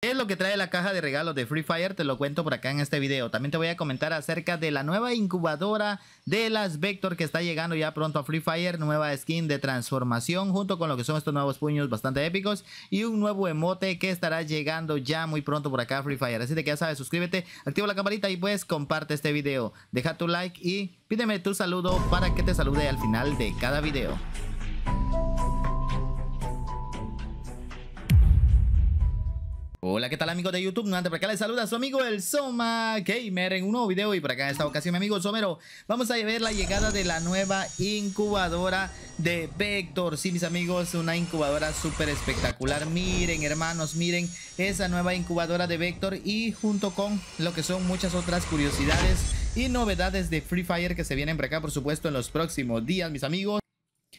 es lo que trae la caja de regalos de Free Fire? Te lo cuento por acá en este video. También te voy a comentar acerca de la nueva incubadora de las Vector que está llegando ya pronto a Free Fire. Nueva skin de transformación junto con lo que son estos nuevos puños bastante épicos. Y un nuevo emote que estará llegando ya muy pronto por acá a Free Fire. Así que ya sabes, suscríbete, activa la campanita y pues comparte este video. Deja tu like y pídeme tu saludo para que te salude al final de cada video. Hola, ¿qué tal amigos de YouTube? no antes para acá les saluda su amigo el Soma Gamer en un nuevo video y por acá en esta ocasión mi amigo Somero vamos a ver la llegada de la nueva incubadora de Vector, sí mis amigos, una incubadora súper espectacular, miren hermanos, miren esa nueva incubadora de Vector y junto con lo que son muchas otras curiosidades y novedades de Free Fire que se vienen por acá por supuesto en los próximos días mis amigos.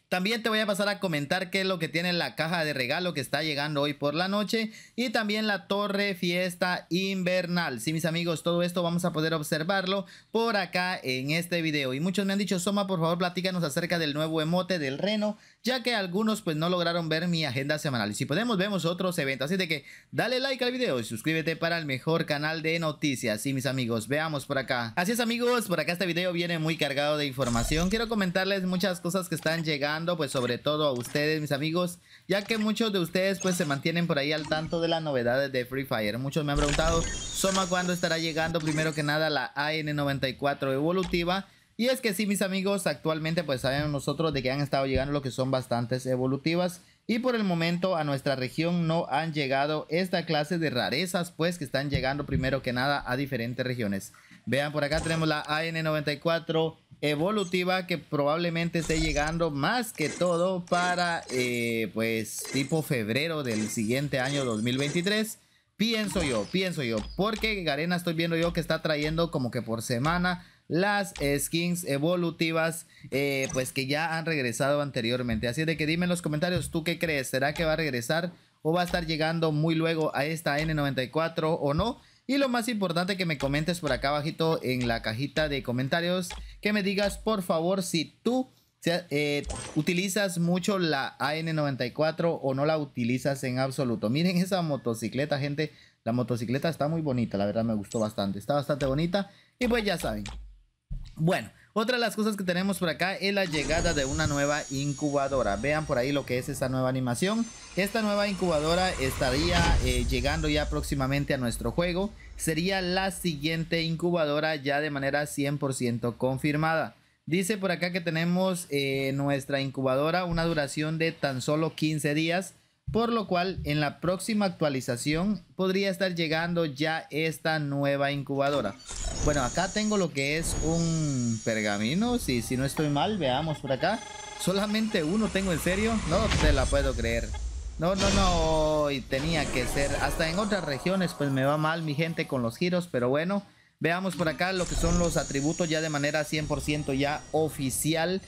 También te voy a pasar a comentar qué es lo que tiene la caja de regalo que está llegando hoy por la noche y también la torre fiesta invernal. Sí, mis amigos, todo esto vamos a poder observarlo por acá en este video. Y muchos me han dicho, Soma, por favor, platícanos acerca del nuevo emote del reno ya que algunos pues no lograron ver mi agenda semanal. Y si podemos, vemos otros eventos. Así de que dale like al video y suscríbete para el mejor canal de noticias. Y mis amigos, veamos por acá. Así es amigos, por acá este video viene muy cargado de información. Quiero comentarles muchas cosas que están llegando, pues sobre todo a ustedes, mis amigos, ya que muchos de ustedes pues se mantienen por ahí al tanto de las novedades de Free Fire. Muchos me han preguntado, Soma, ¿cuándo estará llegando primero que nada la AN94 evolutiva? Y es que sí, mis amigos, actualmente pues sabemos nosotros de que han estado llegando lo que son bastantes evolutivas. Y por el momento a nuestra región no han llegado esta clase de rarezas, pues que están llegando primero que nada a diferentes regiones. Vean, por acá tenemos la AN94 evolutiva que probablemente esté llegando más que todo para eh, pues tipo febrero del siguiente año 2023. Pienso yo, pienso yo, porque Garena estoy viendo yo que está trayendo como que por semana las skins evolutivas eh, pues que ya han regresado anteriormente. Así de que dime en los comentarios, ¿tú qué crees? ¿Será que va a regresar o va a estar llegando muy luego a esta N94 o no? Y lo más importante que me comentes por acá abajito en la cajita de comentarios, que me digas por favor si tú eh, utilizas mucho la AN94 o no la utilizas en absoluto. Miren esa motocicleta, gente. La motocicleta está muy bonita, la verdad me gustó bastante. Está bastante bonita. Y pues ya saben, bueno, otra de las cosas que tenemos por acá es la llegada de una nueva incubadora. Vean por ahí lo que es esta nueva animación. Esta nueva incubadora estaría eh, llegando ya próximamente a nuestro juego. Sería la siguiente incubadora ya de manera 100% confirmada. Dice por acá que tenemos eh, nuestra incubadora una duración de tan solo 15 días por lo cual, en la próxima actualización podría estar llegando ya esta nueva incubadora. Bueno, acá tengo lo que es un pergamino. Si, si no estoy mal, veamos por acá. Solamente uno tengo en serio. No se la puedo creer. No, no, no. Y tenía que ser. Hasta en otras regiones, pues me va mal mi gente con los giros. Pero bueno, veamos por acá lo que son los atributos ya de manera 100% ya oficial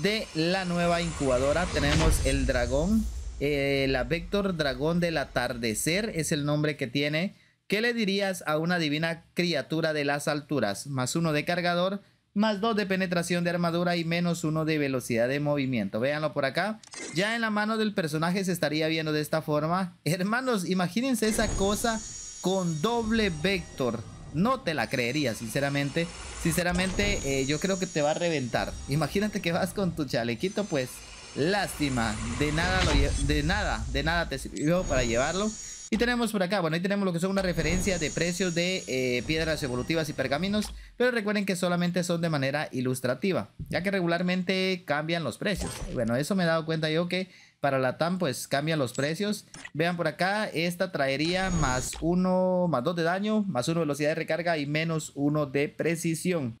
de la nueva incubadora. Tenemos el dragón eh, la Vector Dragón del Atardecer es el nombre que tiene. ¿Qué le dirías a una divina criatura de las alturas? Más uno de cargador, más dos de penetración de armadura y menos uno de velocidad de movimiento. Véanlo por acá. Ya en la mano del personaje se estaría viendo de esta forma. Hermanos, imagínense esa cosa con doble Vector. No te la creería, sinceramente. Sinceramente, eh, yo creo que te va a reventar. Imagínate que vas con tu chalequito, pues Lástima, de nada, de nada, de nada te sirvió para llevarlo. Y tenemos por acá, bueno, ahí tenemos lo que son una referencia de precios de eh, piedras evolutivas y pergaminos, pero recuerden que solamente son de manera ilustrativa, ya que regularmente cambian los precios. Bueno, eso me he dado cuenta yo que para la TAM pues cambian los precios. Vean por acá, esta traería más uno, más dos de daño, más uno velocidad de recarga y menos uno de precisión.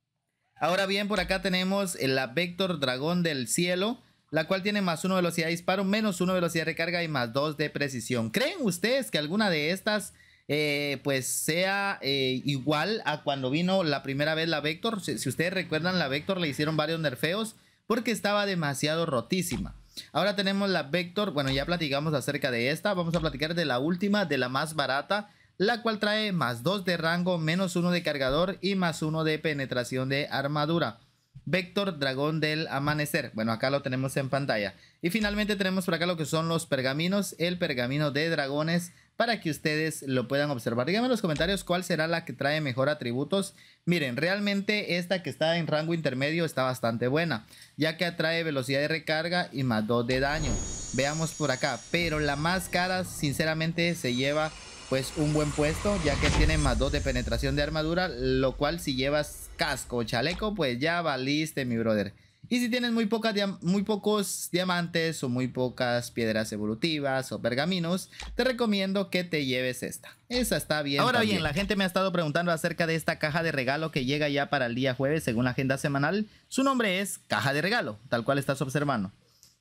Ahora bien, por acá tenemos la Vector Dragón del Cielo la cual tiene más 1 velocidad de disparo, menos 1 velocidad de recarga y más 2 de precisión. ¿Creen ustedes que alguna de estas eh, pues sea eh, igual a cuando vino la primera vez la Vector? Si, si, ustedes recuerdan, la Vector le hicieron varios nerfeos porque estaba demasiado rotísima. Ahora tenemos la Vector, bueno ya platicamos acerca de esta, vamos a platicar de la última, de la más barata, la cual trae más 2 de rango, menos 1 de cargador y más 1 de penetración de armadura. Vector Dragón del Amanecer. Bueno, acá lo tenemos en pantalla. Y finalmente tenemos por acá lo que son los pergaminos, el pergamino de dragones, para que ustedes lo puedan observar. Díganme en los comentarios cuál será la que trae mejor atributos. Miren, realmente esta que está en rango intermedio está bastante buena, ya que atrae velocidad de recarga y más 2 de daño. Veamos por acá, pero la más cara sinceramente se lleva pues un buen puesto, ya que tiene más 2 de penetración de armadura, lo cual si llevas casco chaleco, pues ya valiste, mi brother. Y si tienes muy, pocas muy pocos diamantes o muy pocas piedras evolutivas o pergaminos, te recomiendo que te lleves esta. Esa está bien. Ahora bien, la gente me ha estado preguntando acerca de esta caja de regalo que llega ya para el día jueves según la agenda semanal. Su nombre es caja de regalo, tal cual estás observando.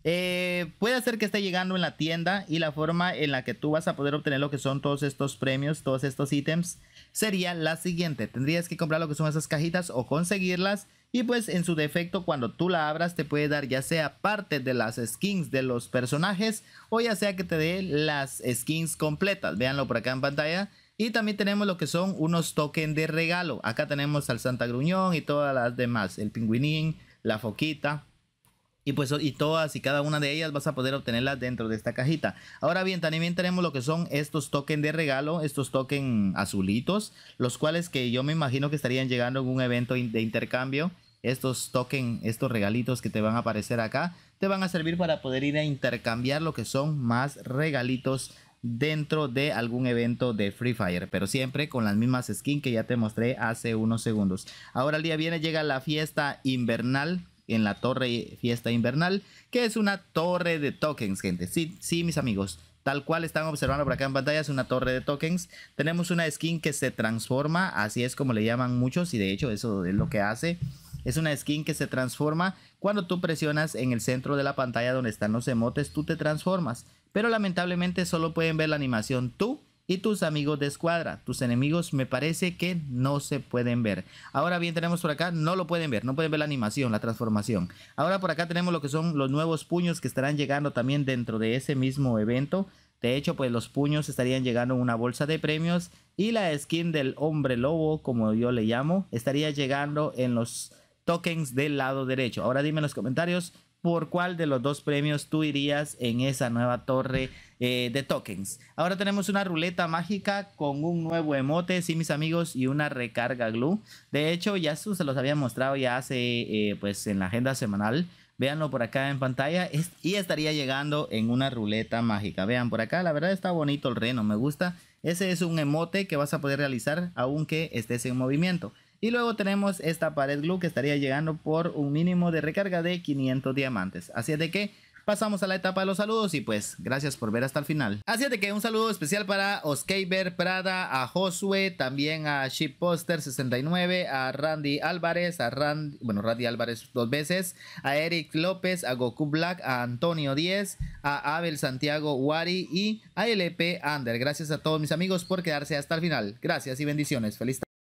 Eh, puede ser que esté llegando en la tienda y la forma en la que tú vas a poder obtener lo que son todos estos premios, todos estos ítems, sería la siguiente. Tendrías que comprar lo que son esas cajitas o conseguirlas y pues en su defecto cuando tú la abras te puede dar ya sea parte de las skins de los personajes o ya sea que te dé las skins completas. Véanlo por acá en pantalla. Y también tenemos lo que son unos tokens de regalo. Acá tenemos al Santa Gruñón y todas las demás. El pingüinín, la foquita, y pues y todas y cada una de ellas vas a poder obtenerlas dentro de esta cajita. Ahora bien, también tenemos lo que son estos tokens de regalo, estos tokens azulitos, los cuales que yo me imagino que estarían llegando en un evento de intercambio. Estos tokens, estos regalitos que te van a aparecer acá, te van a servir para poder ir a intercambiar lo que son más regalitos dentro de algún evento de Free Fire, pero siempre con las mismas skins que ya te mostré hace unos segundos. Ahora el día viene llega la fiesta invernal en la Torre Fiesta Invernal, que es una torre de tokens, gente. Sí, sí, mis amigos. Tal cual están observando por acá en pantalla, es una torre de tokens. Tenemos una skin que se transforma, así es como le llaman muchos, y de hecho eso es lo que hace. Es una skin que se transforma cuando tú presionas en el centro de la pantalla donde están los emotes, tú te transformas. Pero lamentablemente solo pueden ver la animación tú y tus amigos de escuadra. Tus enemigos me parece que no se pueden ver. Ahora bien, tenemos por acá, no lo pueden ver, no pueden ver la animación, la transformación. Ahora por acá tenemos lo que son los nuevos puños que estarán llegando también dentro de ese mismo evento. De hecho, pues los puños estarían llegando en una bolsa de premios y la skin del hombre lobo, como yo le llamo, estaría llegando en los tokens del lado derecho. Ahora dime en los comentarios por cuál de los dos premios tú irías en esa nueva torre eh, de tokens. Ahora tenemos una ruleta mágica con un nuevo emote, sí mis amigos, y una recarga glue. De hecho, ya se los había mostrado ya hace, eh, pues en la agenda semanal. Véanlo por acá en pantalla y estaría llegando en una ruleta mágica. Vean por acá, la verdad está bonito el reno, me gusta. Ese es un emote que vas a poder realizar aunque estés en movimiento. Y luego tenemos esta pared glue que estaría llegando por un mínimo de recarga de 500 diamantes. Así es de que pasamos a la etapa de los saludos y pues gracias por ver hasta el final. Así es de que un saludo especial para Ver Prada, a Josué, también a Shipposter69, a Randy Álvarez, a Randy, bueno Randy Álvarez dos veces, a Eric López, a Goku Black, a Antonio 10, a Abel Santiago Wari y a LP Ander. Gracias a todos mis amigos por quedarse hasta el final. Gracias y bendiciones. Feliz